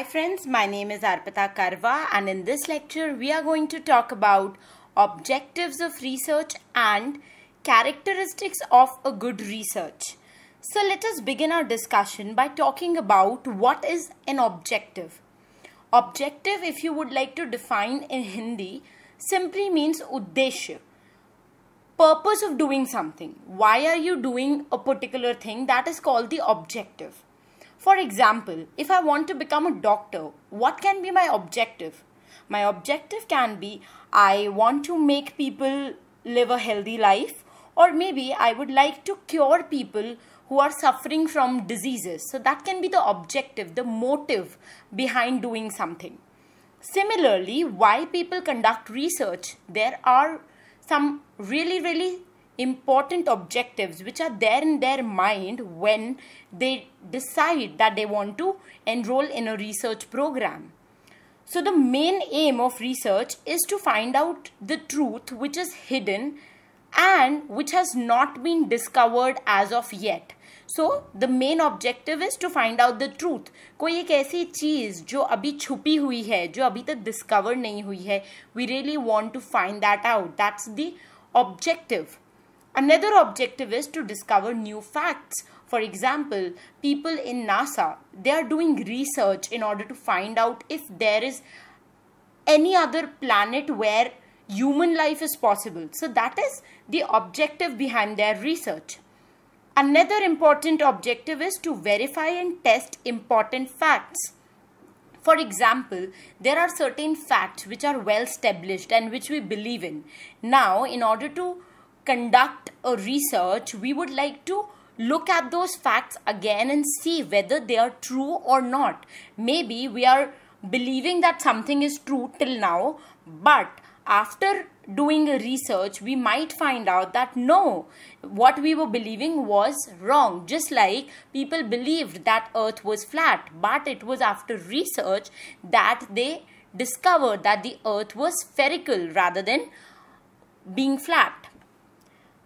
Hi friends, my name is Arpita Karwa and in this lecture we are going to talk about objectives of research and characteristics of a good research. So let us begin our discussion by talking about what is an objective. Objective if you would like to define in Hindi simply means uddeshya. Purpose of doing something. Why are you doing a particular thing that is called the objective for example, if I want to become a doctor, what can be my objective? My objective can be I want to make people live a healthy life, or maybe I would like to cure people who are suffering from diseases. So that can be the objective, the motive behind doing something. Similarly, why people conduct research, there are some really, really important objectives which are there in their mind when they decide that they want to enroll in a research program. So the main aim of research is to find out the truth which is hidden and which has not been discovered as of yet. So the main objective is to find out the truth. कोई एक ऐसी चीज़ जो अभी छुपी हुई है जो अभी तक डिस्कवर नहीं हुई है we really want to find that out. That's the objective. Another objective is to discover new facts. For example, people in NASA, they are doing research in order to find out if there is any other planet where human life is possible. So that is the objective behind their research. Another important objective is to verify and test important facts. For example, there are certain facts which are well established and which we believe in. Now, in order to conduct a research, we would like to look at those facts again and see whether they are true or not. Maybe we are believing that something is true till now, but after doing a research, we might find out that no, what we were believing was wrong. Just like people believed that earth was flat, but it was after research that they discovered that the earth was spherical rather than being flat.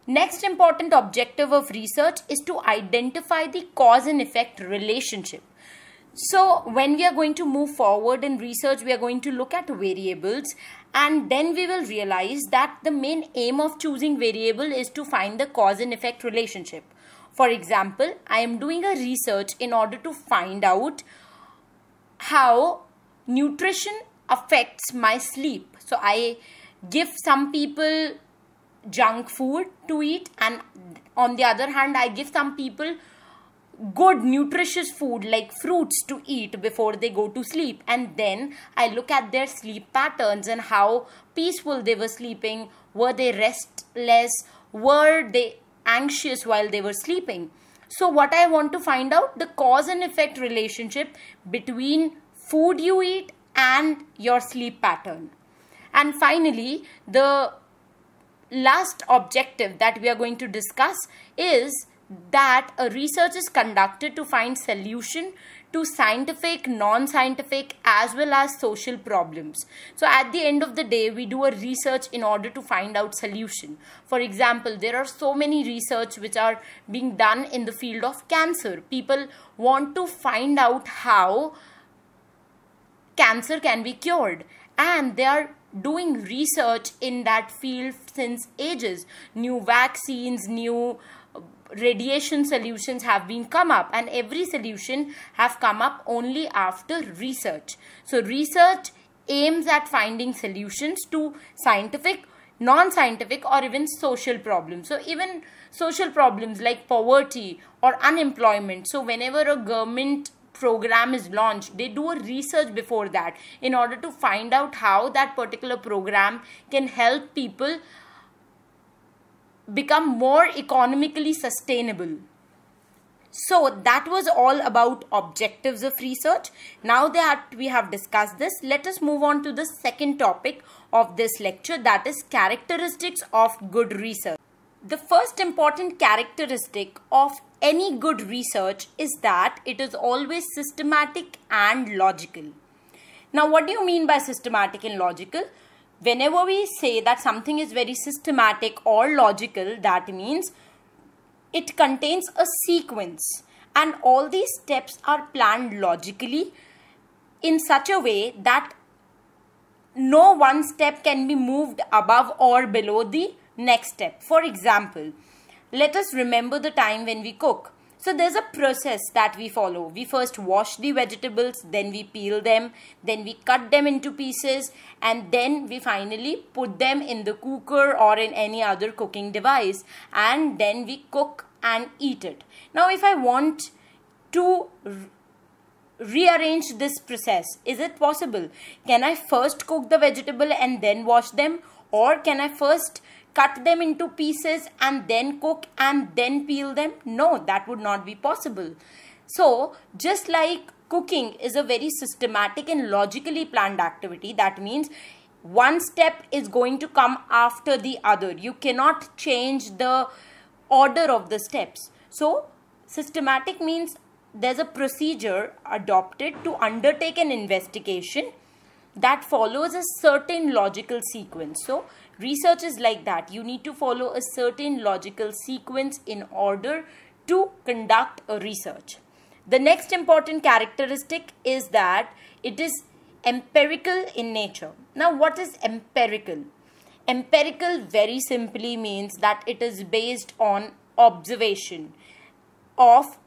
Next important objective of research is to identify the cause and effect relationship. So when we are going to move forward in research, we are going to look at variables and then we will realize that the main aim of choosing variable is to find the cause and effect relationship. For example, I am doing a research in order to find out how nutrition affects my sleep. So I give some people junk food to eat and on the other hand i give some people good nutritious food like fruits to eat before they go to sleep and then i look at their sleep patterns and how peaceful they were sleeping were they restless were they anxious while they were sleeping so what i want to find out the cause and effect relationship between food you eat and your sleep pattern and finally the last objective that we are going to discuss is that a research is conducted to find solution to scientific, non-scientific as well as social problems. So at the end of the day, we do a research in order to find out solution. For example, there are so many research which are being done in the field of cancer. People want to find out how cancer can be cured and they are doing research in that field since ages. New vaccines, new uh, radiation solutions have been come up and every solution have come up only after research. So research aims at finding solutions to scientific, non-scientific or even social problems. So even social problems like poverty or unemployment. So whenever a government program is launched they do a research before that in order to find out how that particular program can help people become more economically sustainable so that was all about objectives of research now that we have discussed this let us move on to the second topic of this lecture that is characteristics of good research the first important characteristic of any good research is that it is always systematic and logical. Now, what do you mean by systematic and logical? Whenever we say that something is very systematic or logical, that means it contains a sequence and all these steps are planned logically in such a way that no one step can be moved above or below the next step. For example, let us remember the time when we cook. So there's a process that we follow. We first wash the vegetables, then we peel them, then we cut them into pieces, and then we finally put them in the cooker or in any other cooking device, and then we cook and eat it. Now, if I want to rearrange this process, is it possible? Can I first cook the vegetable and then wash them? Or can I first cut them into pieces and then cook and then peel them? No, that would not be possible. So, just like cooking is a very systematic and logically planned activity, that means one step is going to come after the other. You cannot change the order of the steps. So, systematic means there's a procedure adopted to undertake an investigation that follows a certain logical sequence. So, Research is like that. You need to follow a certain logical sequence in order to conduct a research. The next important characteristic is that it is empirical in nature. Now, what is empirical? Empirical very simply means that it is based on observation of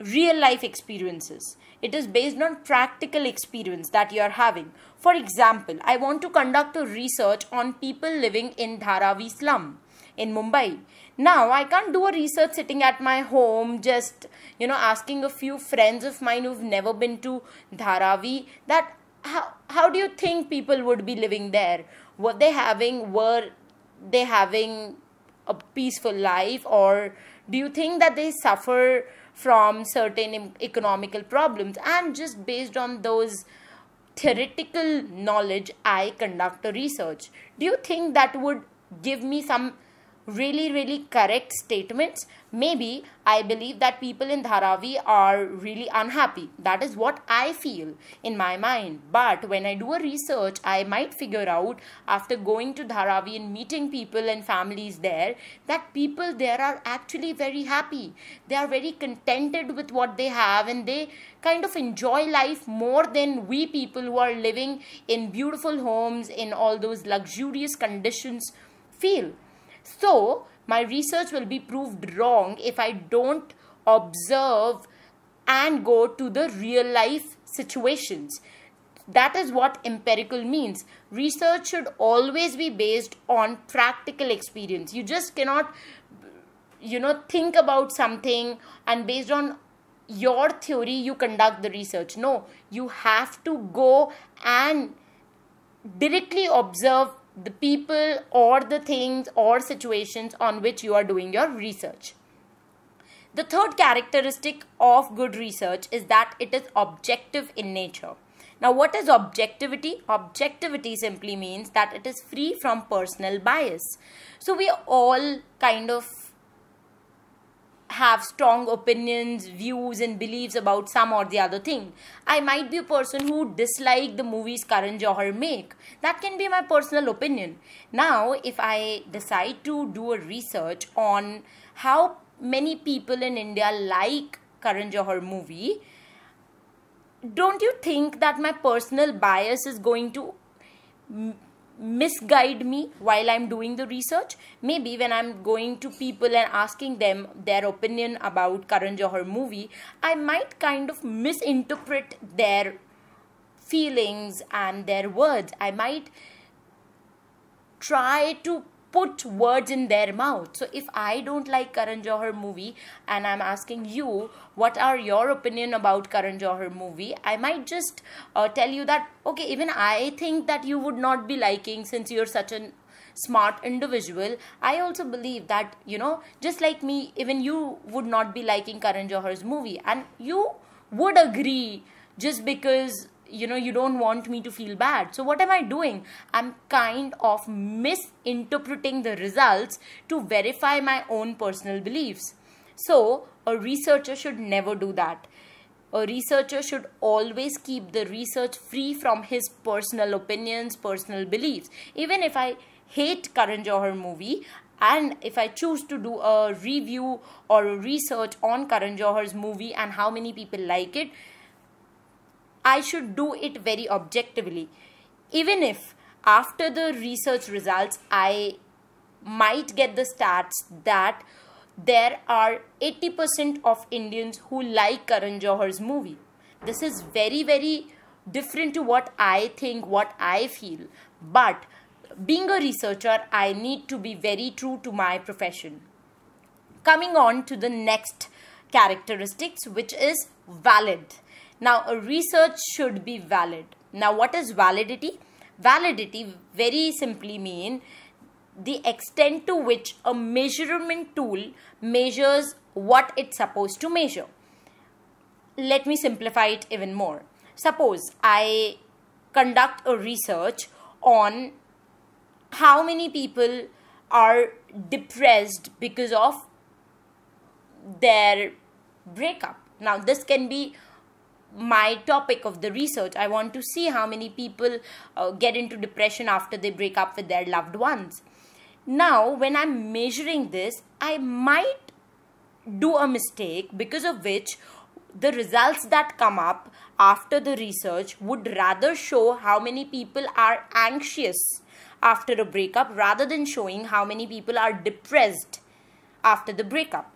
real life experiences. It is based on practical experience that you are having. For example, I want to conduct a research on people living in Dharavi slum in Mumbai. Now, I can't do a research sitting at my home, just, you know, asking a few friends of mine who've never been to Dharavi that how, how do you think people would be living there? Were they having, were they having a peaceful life or do you think that they suffer from certain economical problems and just based on those theoretical knowledge i conduct a research do you think that would give me some really really correct statements maybe i believe that people in dharavi are really unhappy that is what i feel in my mind but when i do a research i might figure out after going to dharavi and meeting people and families there that people there are actually very happy they are very contented with what they have and they kind of enjoy life more than we people who are living in beautiful homes in all those luxurious conditions feel so, my research will be proved wrong if I don't observe and go to the real life situations. That is what empirical means. Research should always be based on practical experience. You just cannot, you know, think about something and based on your theory you conduct the research. No, you have to go and directly observe the people or the things or situations on which you are doing your research. The third characteristic of good research is that it is objective in nature. Now, what is objectivity? Objectivity simply means that it is free from personal bias. So, we all kind of have strong opinions, views, and beliefs about some or the other thing. I might be a person who dislike the movies Karan Johar make. That can be my personal opinion. Now, if I decide to do a research on how many people in India like Karan Johar movie, don't you think that my personal bias is going to misguide me while I'm doing the research. Maybe when I'm going to people and asking them their opinion about Karan Johar movie, I might kind of misinterpret their feelings and their words. I might try to put words in their mouth. So if I don't like Karan Johar movie and I'm asking you what are your opinion about Karan Johar movie, I might just uh, tell you that okay, even I think that you would not be liking since you're such an smart individual i also believe that you know just like me even you would not be liking karan johar's movie and you would agree just because you know you don't want me to feel bad so what am i doing i'm kind of misinterpreting the results to verify my own personal beliefs so a researcher should never do that a researcher should always keep the research free from his personal opinions personal beliefs even if i hate karan johar movie and if I choose to do a review or a research on Karan Johar's movie and how many people like it, I should do it very objectively. Even if after the research results, I might get the stats that there are 80% of Indians who like Karan Johar's movie. This is very, very different to what I think, what I feel. But being a researcher, I need to be very true to my profession. Coming on to the next characteristics, which is valid. Now, a research should be valid. Now, what is validity? Validity very simply mean the extent to which a measurement tool measures what it's supposed to measure. Let me simplify it even more. Suppose I conduct a research on how many people are depressed because of their breakup. Now, this can be my topic of the research. I want to see how many people uh, get into depression after they break up with their loved ones. Now, when I'm measuring this, I might do a mistake because of which the results that come up after the research would rather show how many people are anxious after a breakup rather than showing how many people are depressed after the breakup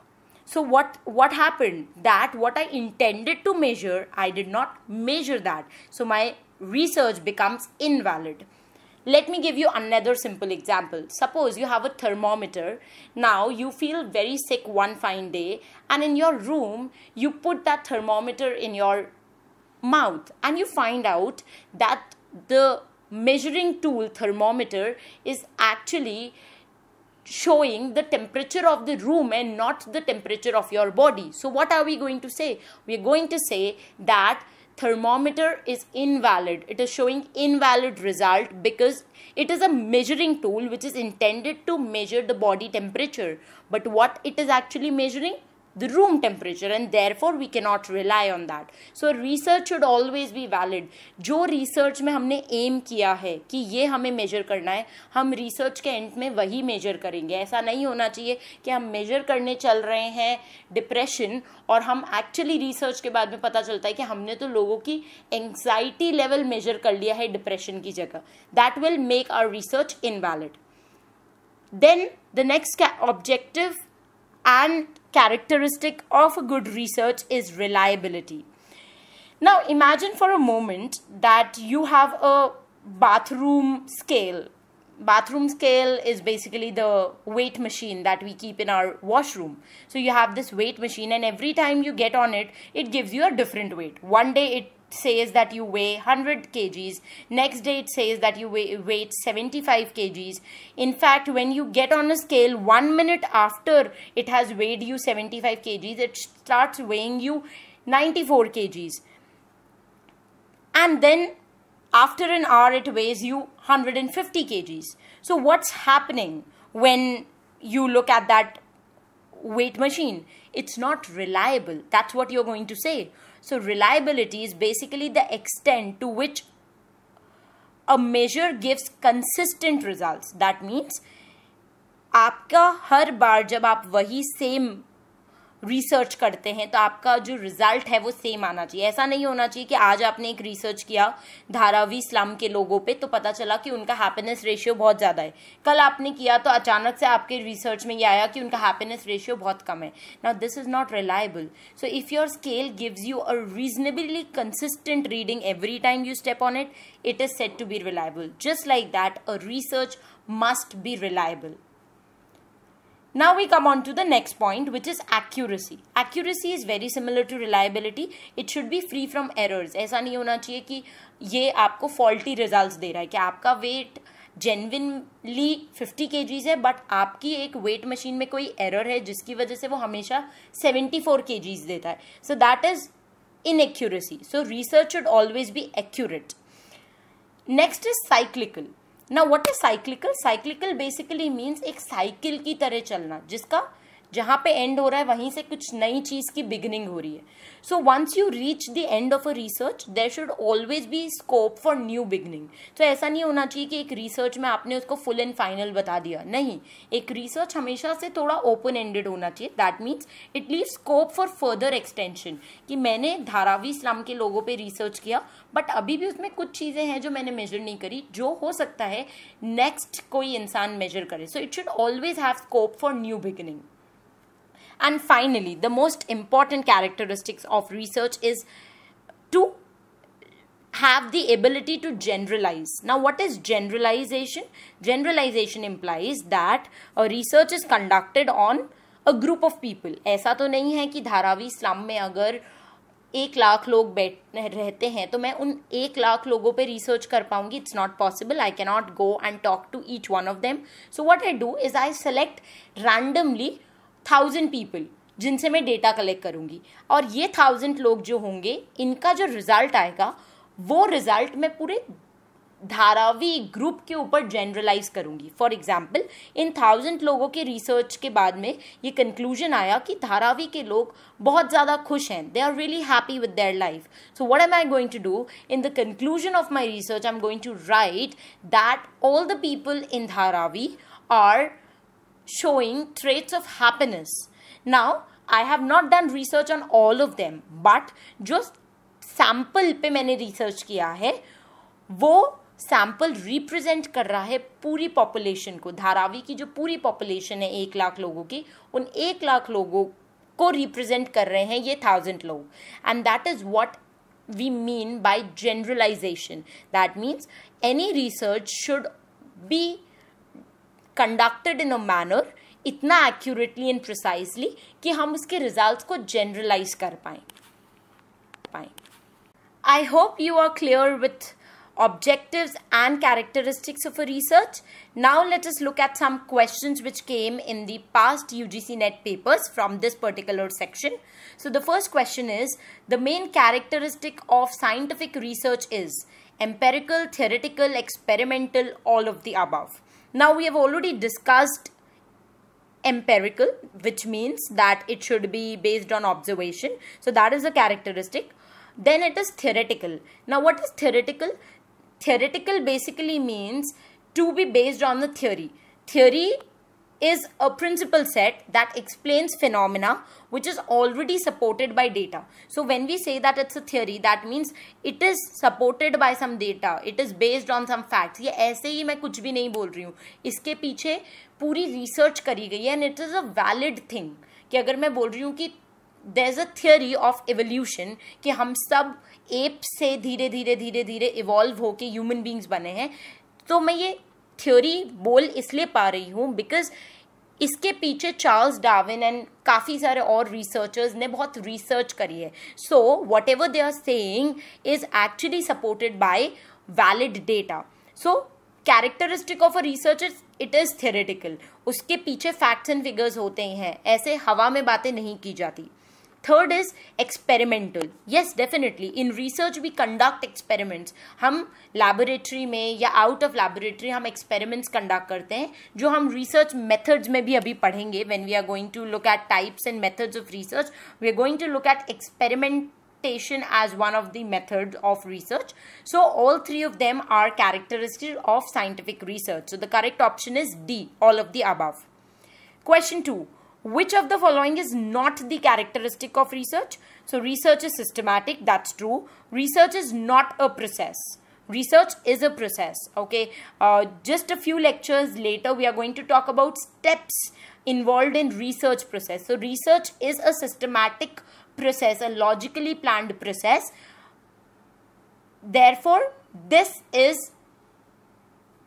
so what what happened that what i intended to measure i did not measure that so my research becomes invalid let me give you another simple example suppose you have a thermometer now you feel very sick one fine day and in your room you put that thermometer in your mouth and you find out that the measuring tool thermometer is actually showing the temperature of the room and not the temperature of your body. So, what are we going to say? We are going to say that thermometer is invalid. It is showing invalid result because it is a measuring tool which is intended to measure the body temperature. But what it is actually measuring? the room temperature and therefore we cannot rely on that so research should always be valid जो research में हमने aim किया है कि ये हमें measure करना है हम research के end में वही measure करेंगे ऐसा नहीं होना चाहिए कि हम measure करने चल रहे हैं depression और हम actually research के बाद में पता चलता है कि हमने तो लोगों की anxiety level measure कर लिया है depression की जगह that will make our research invalid then the next objective and characteristic of a good research is reliability. Now imagine for a moment that you have a bathroom scale. Bathroom scale is basically the weight machine that we keep in our washroom. So you have this weight machine and every time you get on it, it gives you a different weight. One day it says that you weigh 100 kgs next day it says that you weigh, weight 75 kgs in fact when you get on a scale one minute after it has weighed you 75 kgs it starts weighing you 94 kgs and then after an hour it weighs you 150 kgs so what's happening when you look at that weight machine it's not reliable that's what you're going to say so reliability is basically the extent to which a measure gives consistent results. That means आपका हर बार जब आप वही same research करते हैं तो आपका जो result है वो सेम आना चाहिए ऐसा नहीं होना चाहिए कि आज आपने एक रिसर्च किया धारावी स्लम के लोगों पे तो पता चला कि उनका हैप्पीनेस रेशियो बहुत ज़्यादा है कल आपने किया तो अचानक से आपके रिसर्च में ये आया कि उनका हैप्पीनेस रेशियो बहुत कम है ना this is not reliable so if your scale gives you a reasonably consistent reading every time you step on it it is set to be reliable just like that a research must be reliable Now we come on to the next point which is accuracy. Accuracy is very similar to reliability. It should be free from errors. ऐसा नहीं होना चाहिए कि ये आपको faulty results दे रहा है कि आपका weight जेनविनली फिफ्टी के है बट आपकी एक वेट मशीन में कोई एरर है जिसकी वजह से वो हमेशा सेवेंटी फोर के देता है so that is inaccuracy. So research should always be accurate. Next is cyclical. ना what is cyclical cyclical basically means एक साइकिल की तरह चलना जिसका जहाँ पे एंड हो रहा है वहीं से कुछ नई चीज़ की बिगनिंग हो रही है so once you reach the end of a research there should always be scope for new beginning तो ऐसा नहीं होना चाहिए कि एक रिसर्च में आपने उसको फुल एंड फाइनल बता दिया नहीं एक रिसर्च हमेशा से थोड़ा ओपन एंडेड होना चाहिए that means it leave scope for further extension कि मैंने धारावी इस्लाम के लोगों पर रिसर्च किया बट अभी भी उसमें कुछ चीज़ें हैं जो मैंने मेजर नहीं करी जो हो सकता है नेक्स्ट कोई इंसान मेजर करे so it should always have scope for new beginning And finally, the most important characteristics of research is to have the ability to generalize. Now, what is generalization? Generalization implies that a research is conducted on a group of people. ऐसा तो नहीं है कि Dharavi slum में अगर एक लाख लोग बैठ रहते हैं तो मैं उन एक लाख लोगों पे रिसर्च कर पाऊंगी it's not possible I cannot go and talk to each one of them so what I do is I select randomly thousand people जिनसे मैं डेटा कलेक्ट करूँगी और ये थाउजेंड लोग जो होंगे इनका जो रिज़ल्ट आएगा वो रिज़ल्ट मैं पूरे धारावी ग्रुप के ऊपर जनरलाइज करूंगी फॉर एग्जाम्पल इन थाउजेंड लोगों के रिसर्च के बाद में ये कंक्लूजन आया कि धारावी के लोग बहुत ज़्यादा खुश हैं they are really happy with their life so what am I going to do in the conclusion of my research I am going to write that all the people in Dharavi are showing traits of happiness. Now, I have not done research on all of them but जो sample pe मैंने research किया है वो sample represent कर रहा है पूरी population को धारावी की जो पूरी पॉपुलेशन है एक लाख लोगों की उन एक लाख लोगों को रिप्रेजेंट कर रहे हैं ये थाउजेंड लोग and that is what we mean by generalisation that means any research should be conducted in a manner इतना accurately and precisely कि हम उसके results को generalize कर पाएँ पाएँ I hope you are clear with objectives and characteristics of a research. Now let us look at some questions which came in the past UGC net papers from this particular section. So the first question is, the main characteristic of scientific research is empirical, theoretical, experimental, all of the above. Now we have already discussed empirical which means that it should be based on observation. So that is a characteristic. Then it is theoretical. Now what is theoretical? Theoretical basically means to be based on the theory. Theory is a principle set that explains phenomena which is already supported by data. So when we say that it's a theory, that means it is supported by some data. It is based on some facts. ये ऐसे ही मैं कुछ भी नहीं बोल रही हूँ इसके पीछे पूरी रिसर्च करी गई है and it is a valid thing कि अगर मैं बोल रही हूँ कि there a theory of evolution ki hum sab ape se dheere dheere dheere dheere evolve evolve होके ह्यूमन बींग्स बने हैं तो मैं ये थ्योरी बोल इसलिए पा रही हूँ बिकॉज इसके पीछे चार्ल्स डार्विन एंड काफ़ी सारे और रिसर्चर्स ने बहुत रिसर्च करी है so whatever they are saying is actually supported by valid data so characteristic of a researcher it is theoretical उसके पीछे फैक्ट्स एंड फिगर्स होते हैं ऐसे हवा में बातें नहीं की जाती third is experimental yes definitely in research we conduct experiments हम लैबोरेटरी में या आउट ऑफ लैबोरेटरी हम एक्सपेरिमेंट्स कंडक्ट करते हैं जो हम रिसर्च मेथड्स में भी अभी पढ़ेंगे when we are going to look at types and methods of research we are going to look at experiment as one of the methods of research. So all three of them are characteristic of scientific research. So the correct option is D, all of the above. Question 2. Which of the following is not the characteristic of research? So research is systematic, that's true. Research is not a process. Research is a process, okay? Uh, just a few lectures later, we are going to talk about steps involved in research process. So research is a systematic process, a logically planned process. Therefore, this is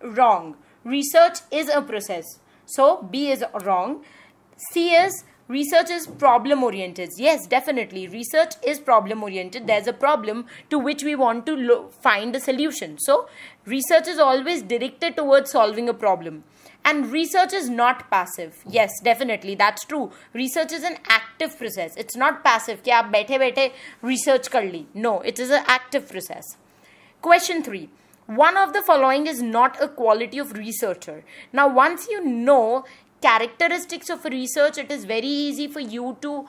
wrong. Research is a process. So B is wrong. C is research is problem oriented yes definitely research is problem oriented there's a problem to which we want to find a solution so research is always directed towards solving a problem and research is not passive yes definitely that's true research is an active process it's not passive ki aap baithe research kar li no it is an active process question 3 one of the following is not a quality of researcher now once you know characteristics of research, it is very easy for you to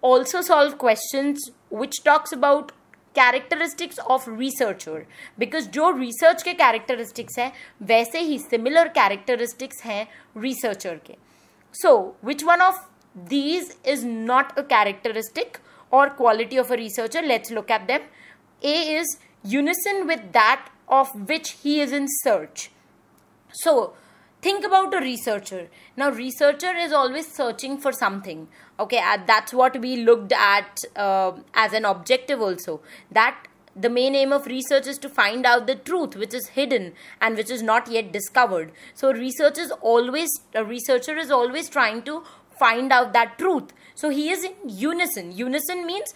also solve questions which talks about characteristics of researcher because jo research ke characteristics hai वैसे ही similar characteristics hai researcher ke so which one of these is not a characteristic or quality of a researcher let's look at them a is unison with that of which he is in search so think about a researcher now researcher is always searching for something okay uh, that's what we looked at uh, as an objective also that the main aim of research is to find out the truth which is hidden and which is not yet discovered so research is always a researcher is always trying to find out that truth so he is in unison unison means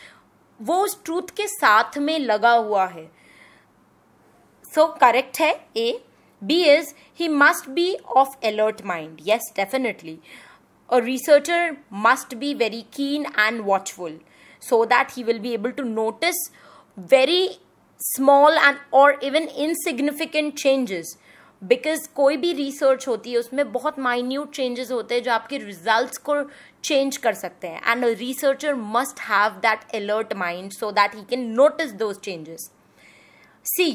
वो उस truth के साथ में लगा हुआ है सो so, correct है A B is he must be of alert mind. Yes, definitely. A researcher must be very keen and watchful so that he will be able to notice very small and or even insignificant changes because कोई भी research होती है उसमें बहुत minute changes होते हैं जो आपके रिजल्ट्स को चेंज कर सकते हैं and researcher must have that alert mind so that he can notice those changes C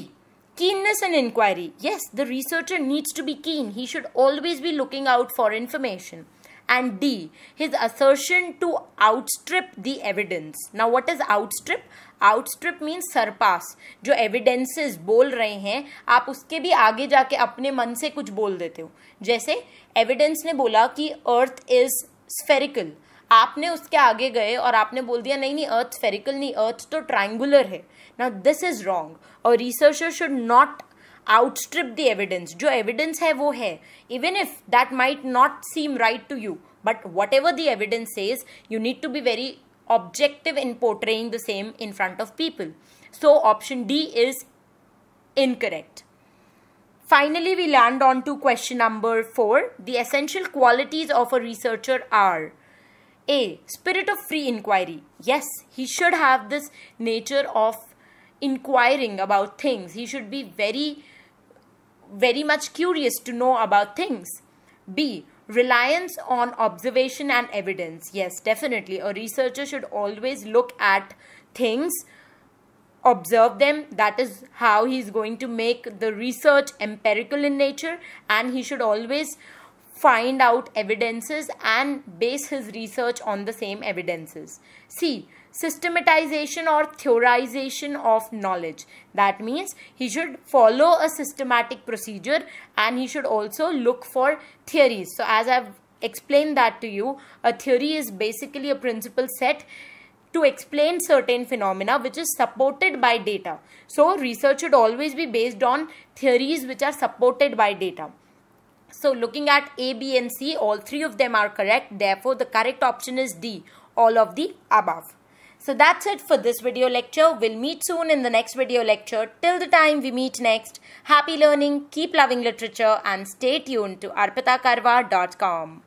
Keenness and inquiry. Yes, the researcher needs to be keen. He should always be looking out for information. And D, his assertion to outstrip the evidence. Now, what is outstrip? Outstrip means surpass जो evidences बोल रहे हैं आप उसके भी आगे जाके apne man se kuch bol dete ho jaise evidence ne bola ki earth is spherical आपने उसके आगे गए और आपने बोल दिया नहीं नहीं अर्थ फेरिकल नहीं अर्थ तो ट्राइंगुलर है ना दिस इज रॉन्ग और researcher should not outstrip the evidence जो एविडेंस है वो है even if that might not seem right to you but whatever the evidence is you need to be very objective in portraying the same in front of people so option D is incorrect finally we land on to question number four the essential qualities of a researcher are A. Spirit of free inquiry. Yes, he should have this nature of inquiring about things. He should be very, very much curious to know about things. B. Reliance on observation and evidence. Yes, definitely. A researcher should always look at things, observe them. That is how he is going to make the research empirical in nature, and he should always find out evidences and base his research on the same evidences. C. Systematization or theorization of knowledge. That means he should follow a systematic procedure and he should also look for theories. So as I've explained that to you, a theory is basically a principle set to explain certain phenomena which is supported by data. So research should always be based on theories which are supported by data. So looking at A, B and C, all three of them are correct. Therefore, the correct option is D, all of the above. So that's it for this video lecture. We'll meet soon in the next video lecture. Till the time we meet next, happy learning, keep loving literature and stay tuned to Arpitakarva.com.